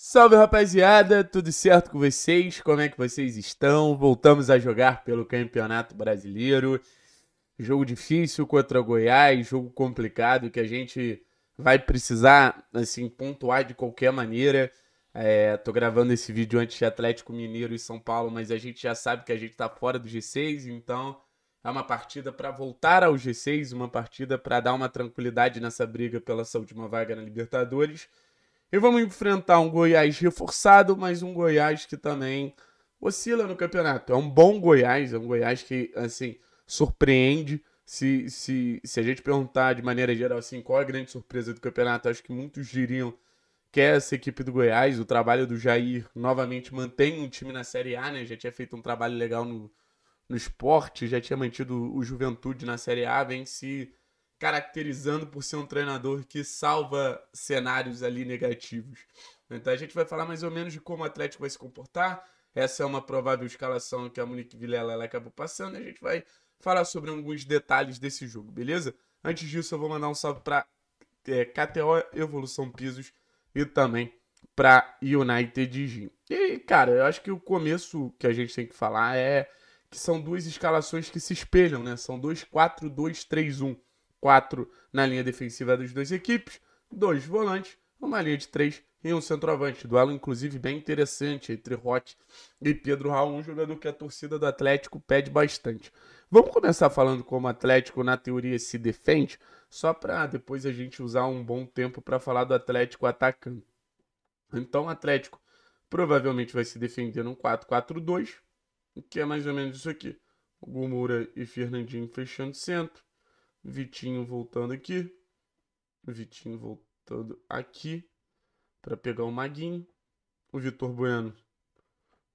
Salve rapaziada, tudo certo com vocês? Como é que vocês estão? Voltamos a jogar pelo Campeonato Brasileiro. Jogo difícil contra Goiás, jogo complicado que a gente vai precisar assim pontuar de qualquer maneira. É, tô gravando esse vídeo antes de Atlético Mineiro e São Paulo, mas a gente já sabe que a gente tá fora do G6, então é uma partida para voltar ao G6, uma partida para dar uma tranquilidade nessa briga pela sua última vaga na Libertadores e vamos enfrentar um Goiás reforçado, mas um Goiás que também oscila no campeonato. É um bom Goiás, é um Goiás que, assim, surpreende. Se, se, se a gente perguntar de maneira geral, assim, qual é a grande surpresa do campeonato, acho que muitos diriam que é essa equipe do Goiás. O trabalho do Jair novamente mantém um time na Série A, né? Já tinha feito um trabalho legal no, no esporte, já tinha mantido o Juventude na Série A, vem se caracterizando por ser um treinador que salva cenários ali negativos. Então a gente vai falar mais ou menos de como o Atlético vai se comportar. Essa é uma provável escalação que a Monique Vilela acabou passando. a gente vai falar sobre alguns detalhes desse jogo, beleza? Antes disso, eu vou mandar um salve para é, KTO Evolução Pisos e também para United Gym. E, cara, eu acho que o começo que a gente tem que falar é que são duas escalações que se espelham, né? São dois 4-2-3-1 quatro na linha defensiva das duas equipes, dois volantes, uma linha de três e um centroavante. Duelo, inclusive, bem interessante entre Rote e Pedro Raul, um jogador que a torcida do Atlético pede bastante. Vamos começar falando como o Atlético, na teoria, se defende, só para depois a gente usar um bom tempo para falar do Atlético atacando. Então, o Atlético provavelmente vai se defender num 4-4-2, que é mais ou menos isso aqui. Gumura e Fernandinho fechando centro, Vitinho voltando aqui. Vitinho voltando aqui para pegar o Maguinho. O Vitor Bueno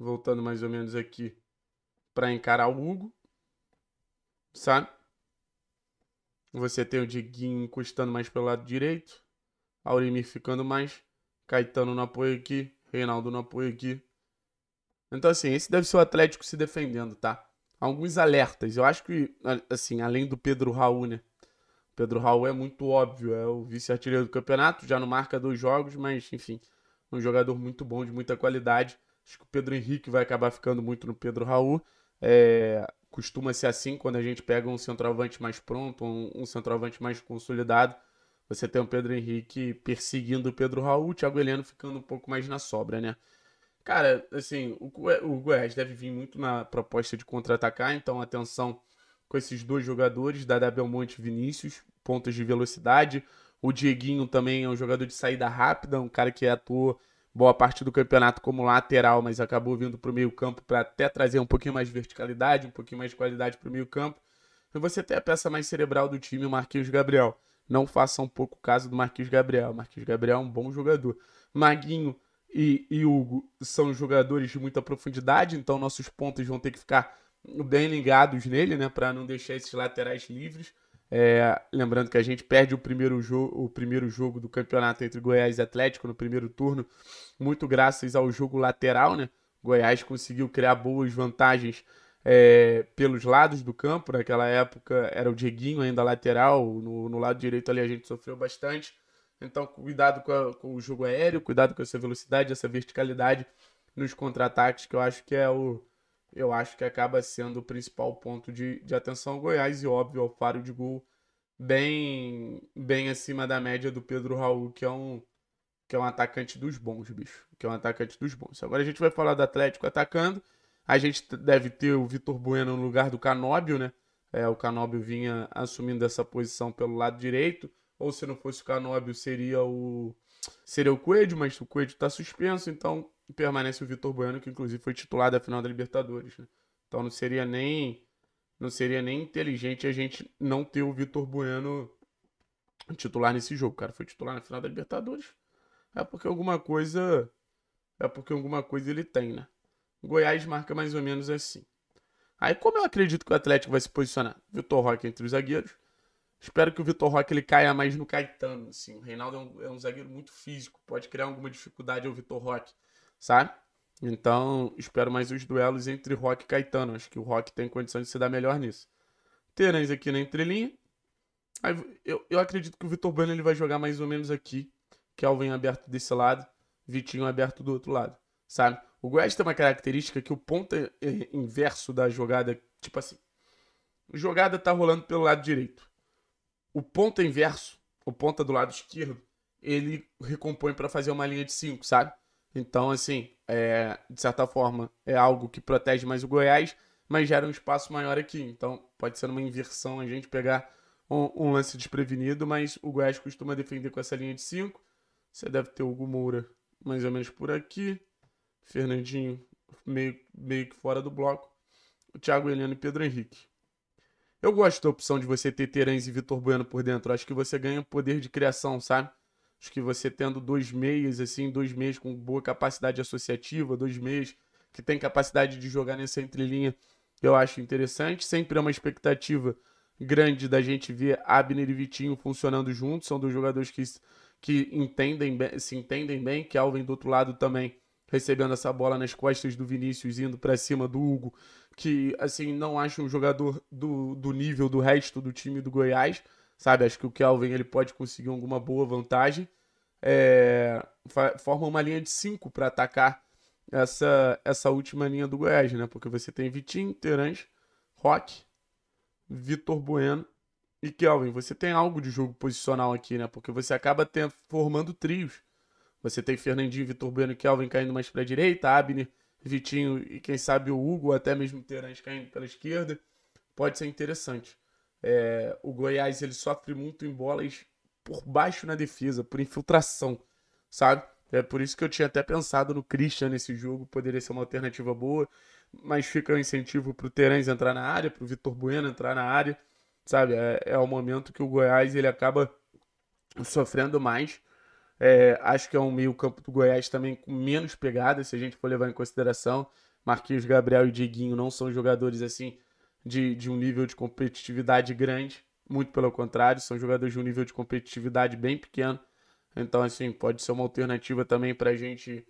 voltando mais ou menos aqui para encarar o Hugo. Sabe? Você tem o Diguinho encostando mais pelo lado direito. Aurimir ficando mais. Caetano no apoio aqui. Reinaldo no apoio aqui. Então, assim, esse deve ser o Atlético se defendendo, tá? alguns alertas. Eu acho que, assim, além do Pedro Raul, né? O Pedro Raul é muito óbvio, é o vice-artilheiro do campeonato, já não marca dois jogos, mas, enfim, um jogador muito bom, de muita qualidade. Acho que o Pedro Henrique vai acabar ficando muito no Pedro Raul. É, costuma ser assim quando a gente pega um centroavante mais pronto, um, um centroavante mais consolidado. Você tem o Pedro Henrique perseguindo o Pedro Raul, o Thiago Heleno ficando um pouco mais na sobra, né? Cara, assim, o, é, o Goiás deve vir muito na proposta de contra-atacar, então atenção com esses dois jogadores, Dada Belmonte e Vinícius, pontas de velocidade. O Dieguinho também é um jogador de saída rápida, um cara que atuou boa parte do campeonato como lateral, mas acabou vindo para o meio-campo para até trazer um pouquinho mais de verticalidade, um pouquinho mais de qualidade para o meio-campo. E você tem a peça mais cerebral do time, o Marquinhos Gabriel. Não faça um pouco caso do Marquinhos Gabriel. Marquinhos Gabriel é um bom jogador. Maguinho e, e Hugo são jogadores de muita profundidade, então nossos pontos vão ter que ficar bem ligados nele, né, para não deixar esses laterais livres. É, lembrando que a gente perde o primeiro, jogo, o primeiro jogo do campeonato entre Goiás e Atlético no primeiro turno, muito graças ao jogo lateral, né? Goiás conseguiu criar boas vantagens é, pelos lados do campo. Naquela época era o Dieguinho ainda lateral, no, no lado direito ali a gente sofreu bastante. Então, cuidado com, a, com o jogo aéreo, cuidado com essa velocidade, essa verticalidade nos contra-ataques, que eu acho que é o. Eu acho que acaba sendo o principal ponto de, de atenção Goiás e, óbvio, ao faro de gol bem bem acima da média do Pedro Raul, que é um que é um atacante dos bons, bicho. Que é um atacante dos bons. Agora a gente vai falar do Atlético atacando. A gente deve ter o Vitor Bueno no lugar do Canóbio, né? É, o Canóbio vinha assumindo essa posição pelo lado direito ou se não fosse o Canóbio, seria o seria o Coelho, mas o Coelho está suspenso, então permanece o Vitor Bueno, que inclusive foi titular da final da Libertadores, né? Então não seria nem não seria nem inteligente a gente não ter o Vitor Bueno titular nesse jogo, cara. Foi titular na final da Libertadores. É porque alguma coisa é porque alguma coisa ele tem, né? Goiás marca mais ou menos assim. Aí como eu acredito que o Atlético vai se posicionar? Vitor Roque entre os zagueiros, Espero que o Vitor Roque ele caia mais no Caetano, assim. O Reinaldo é um, é um zagueiro muito físico, pode criar alguma dificuldade ao Vitor Roque, sabe? Então, espero mais os duelos entre Roque e Caetano. Acho que o Roque tem condições de se dar melhor nisso. Terãs aqui na entrelinha. Aí, eu, eu acredito que o Vitor Bueno ele vai jogar mais ou menos aqui. Kelvin é aberto desse lado, Vitinho aberto do outro lado, sabe? O Goiás tem uma característica que o ponto é, é inverso da jogada, tipo assim, jogada tá rolando pelo lado direito. O ponta inverso, o ponta do lado esquerdo, ele recompõe para fazer uma linha de 5, sabe? Então, assim, é, de certa forma, é algo que protege mais o Goiás, mas gera um espaço maior aqui. Então, pode ser uma inversão a gente pegar um, um lance desprevenido, mas o Goiás costuma defender com essa linha de 5. Você deve ter o Hugo mais ou menos por aqui. Fernandinho meio, meio que fora do bloco. O Thiago Heleno e Pedro Henrique. Eu gosto da opção de você ter Terãs e Vitor Bueno por dentro. Acho que você ganha poder de criação, sabe? Acho que você tendo dois meias, assim, dois meias com boa capacidade associativa, dois meias que tem capacidade de jogar nessa entrelinha, eu acho interessante. Sempre é uma expectativa grande da gente ver Abner e Vitinho funcionando juntos. São dois jogadores que, que entendem se entendem bem, que Alvin do outro lado também recebendo essa bola nas costas do Vinícius, indo para cima do Hugo, que, assim, não acho um jogador do, do nível do resto do time do Goiás, sabe? Acho que o Kelvin ele pode conseguir alguma boa vantagem. É, forma uma linha de cinco para atacar essa, essa última linha do Goiás, né? Porque você tem Vitinho, Terãs, Roque, Vitor Bueno e Kelvin. Você tem algo de jogo posicional aqui, né? Porque você acaba formando trios você tem Fernandinho, Vitor Bueno e Kelvin caindo mais para a direita, Abner, Vitinho e quem sabe o Hugo, até mesmo Terãs caindo pela esquerda. Pode ser interessante. É, o Goiás ele sofre muito em bolas por baixo na defesa, por infiltração, sabe? É por isso que eu tinha até pensado no Christian nesse jogo, poderia ser uma alternativa boa, mas fica um incentivo para o Terãs entrar na área, para o Vitor Bueno entrar na área, sabe? É, é o momento que o Goiás ele acaba sofrendo mais é, acho que é um meio-campo do Goiás também com menos pegada, se a gente for levar em consideração. Marquinhos Gabriel e Dieguinho não são jogadores assim de, de um nível de competitividade grande, muito pelo contrário, são jogadores de um nível de competitividade bem pequeno. Então, assim, pode ser uma alternativa também para gente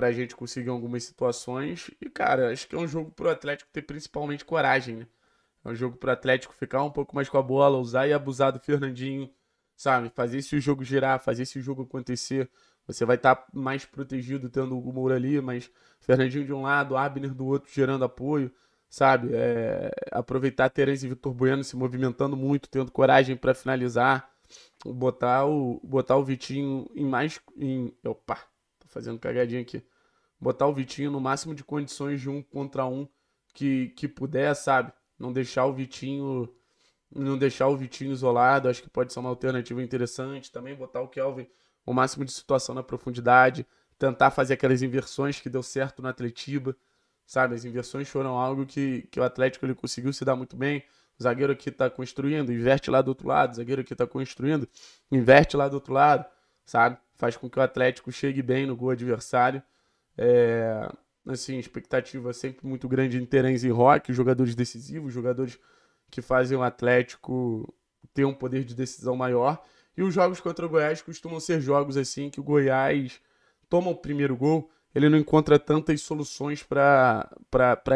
a gente conseguir algumas situações. E, cara, acho que é um jogo para o Atlético ter principalmente coragem, né? É um jogo para o Atlético ficar um pouco mais com a bola, usar e abusar do Fernandinho sabe? Fazer esse jogo girar, fazer esse jogo acontecer. Você vai estar tá mais protegido tendo o Moura ali, mas Fernandinho de um lado, Abner do outro gerando apoio, sabe? É, aproveitar Terence e Vitor Bueno se movimentando muito, tendo coragem para finalizar. Botar o, botar o Vitinho em mais. Em, opa, tô fazendo cagadinha aqui. Botar o Vitinho no máximo de condições de um contra um que, que puder, sabe? Não deixar o Vitinho não deixar o Vitinho isolado, acho que pode ser uma alternativa interessante. Também botar o Kelvin o máximo de situação na profundidade, tentar fazer aquelas inversões que deu certo no Atletiba, sabe? As inversões foram algo que, que o Atlético ele conseguiu se dar muito bem. O zagueiro aqui está construindo, inverte lá do outro lado. O zagueiro aqui está construindo, inverte lá do outro lado, sabe? Faz com que o Atlético chegue bem no gol adversário. É, assim, expectativa sempre muito grande em Terence e Roque, jogadores decisivos, jogadores que fazem o Atlético ter um poder de decisão maior. E os jogos contra o Goiás costumam ser jogos assim que o Goiás toma o primeiro gol, ele não encontra tantas soluções para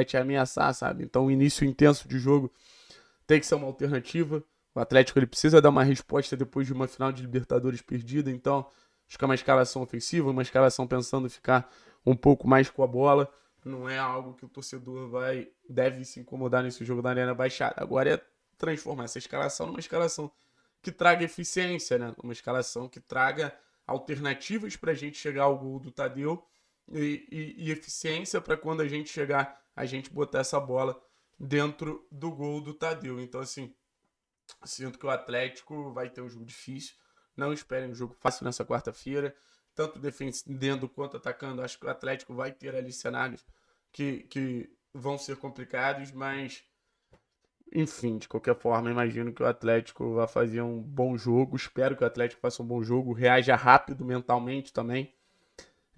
te ameaçar, sabe? Então, o início intenso de jogo tem que ser uma alternativa. O Atlético ele precisa dar uma resposta depois de uma final de Libertadores perdida, então acho que é uma escalação ofensiva, uma escalação pensando ficar um pouco mais com a bola. Não é algo que o torcedor vai deve se incomodar nesse jogo da Arena Baixada. Agora é transformar essa escalação numa escalação que traga eficiência, né? Uma escalação que traga alternativas para a gente chegar ao gol do Tadeu e, e, e eficiência para quando a gente chegar, a gente botar essa bola dentro do gol do Tadeu. Então, assim, sinto que o Atlético vai ter um jogo difícil. Não esperem um jogo fácil nessa quarta-feira tanto defendendo quanto atacando. Acho que o Atlético vai ter ali cenários que, que vão ser complicados, mas enfim, de qualquer forma, imagino que o Atlético vá fazer um bom jogo. Espero que o Atlético faça um bom jogo, reaja rápido mentalmente também.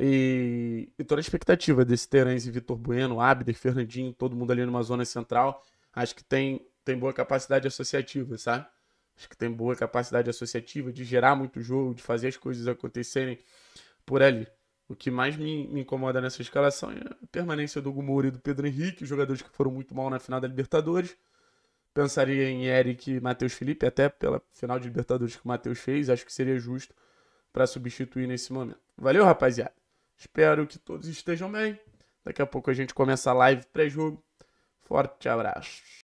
E, e toda a expectativa desse Terence, Vitor Bueno, Abder, Fernandinho, todo mundo ali numa zona central, acho que tem, tem boa capacidade associativa, sabe? Acho que tem boa capacidade associativa de gerar muito jogo, de fazer as coisas acontecerem por ali. O que mais me, me incomoda nessa escalação é a permanência do Gumoura e do Pedro Henrique, jogadores que foram muito mal na final da Libertadores. Pensaria em Eric e Matheus Felipe, até pela final de Libertadores que o Matheus fez, acho que seria justo para substituir nesse momento. Valeu, rapaziada. Espero que todos estejam bem. Daqui a pouco a gente começa a live pré-jogo. Forte abraço.